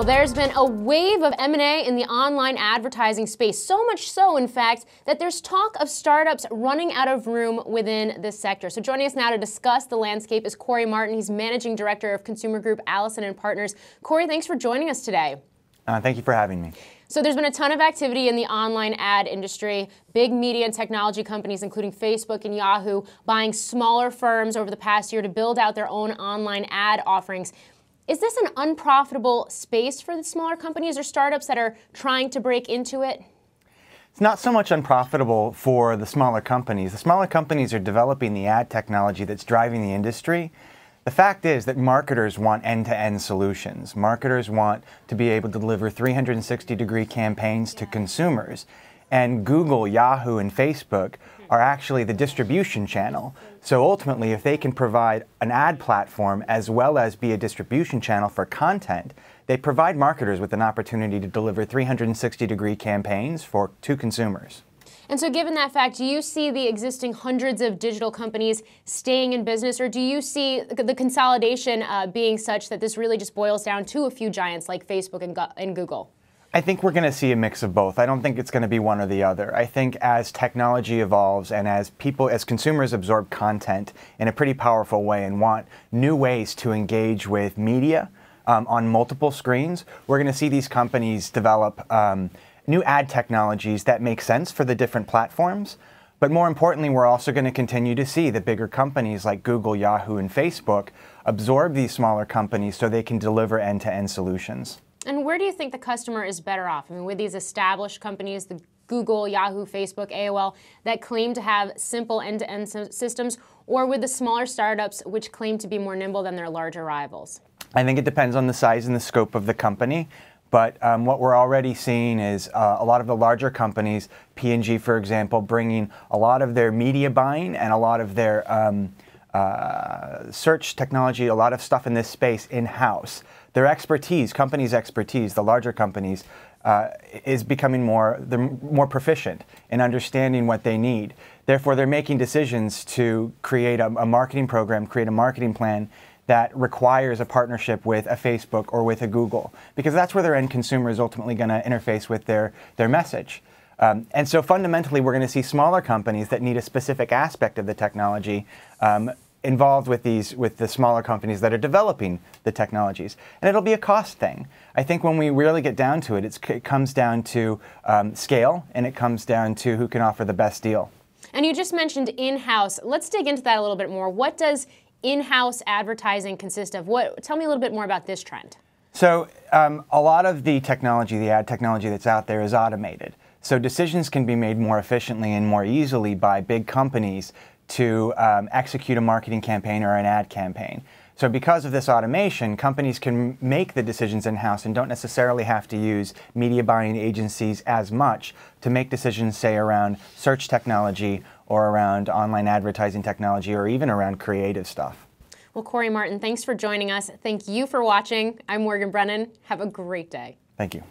Well, there's been a wave of M&A in the online advertising space, so much so, in fact, that there's talk of startups running out of room within this sector. So joining us now to discuss the landscape is Corey Martin. He's Managing Director of Consumer Group Allison and Partners. Corey, thanks for joining us today. Uh, thank you for having me. So there's been a ton of activity in the online ad industry. Big media and technology companies, including Facebook and Yahoo, buying smaller firms over the past year to build out their own online ad offerings. Is this an unprofitable space for the smaller companies or startups that are trying to break into it? It's not so much unprofitable for the smaller companies. The smaller companies are developing the ad technology that's driving the industry. The fact is that marketers want end to end solutions. Marketers want to be able to deliver 360 degree campaigns to consumers and Google, Yahoo, and Facebook are actually the distribution channel. So ultimately, if they can provide an ad platform as well as be a distribution channel for content, they provide marketers with an opportunity to deliver 360 degree campaigns for to consumers. And so, given that fact, do you see the existing hundreds of digital companies staying in business, or do you see the consolidation uh, being such that this really just boils down to a few giants like Facebook and, and Google? I think we're going to see a mix of both. I don't think it's going to be one or the other. I think as technology evolves and as people, as consumers absorb content in a pretty powerful way and want new ways to engage with media um, on multiple screens, we're going to see these companies develop um, new ad technologies that make sense for the different platforms. But more importantly, we're also going to continue to see the bigger companies like Google, Yahoo, and Facebook absorb these smaller companies so they can deliver end to end solutions. And where do you think the customer is better off? I mean, with these established companies, the Google, Yahoo, Facebook, AOL, that claim to have simple end to end systems, or with the smaller startups which claim to be more nimble than their larger rivals? I think it depends on the size and the scope of the company. But um, what we're already seeing is uh, a lot of the larger companies, P&G, for example, bringing a lot of their media buying and a lot of their um, uh, search technology, a lot of stuff in this space in house. Their expertise, companies' expertise, the larger companies, uh, is becoming more they're more proficient in understanding what they need. Therefore, they're making decisions to create a, a marketing program, create a marketing plan that requires a partnership with a Facebook or with a Google, because that's where their end consumer is ultimately going to interface with their, their message. Um, and so fundamentally, we're going to see smaller companies that need a specific aspect of the technology um, involved with these with the smaller companies that are developing the technologies and it'll be a cost thing i think when we really get down to it it comes down to um, scale and it comes down to who can offer the best deal and you just mentioned in-house let's dig into that a little bit more what does in-house advertising consist of what tell me a little bit more about this trend so um, a lot of the technology the ad technology that's out there is automated so decisions can be made more efficiently and more easily by big companies to um, execute a marketing campaign or an ad campaign. So, because of this automation, companies can make the decisions in house and don't necessarily have to use media buying agencies as much to make decisions, say, around search technology or around online advertising technology or even around creative stuff. Well, Corey Martin, thanks for joining us. Thank you for watching. I'm Morgan Brennan. Have a great day. Thank you.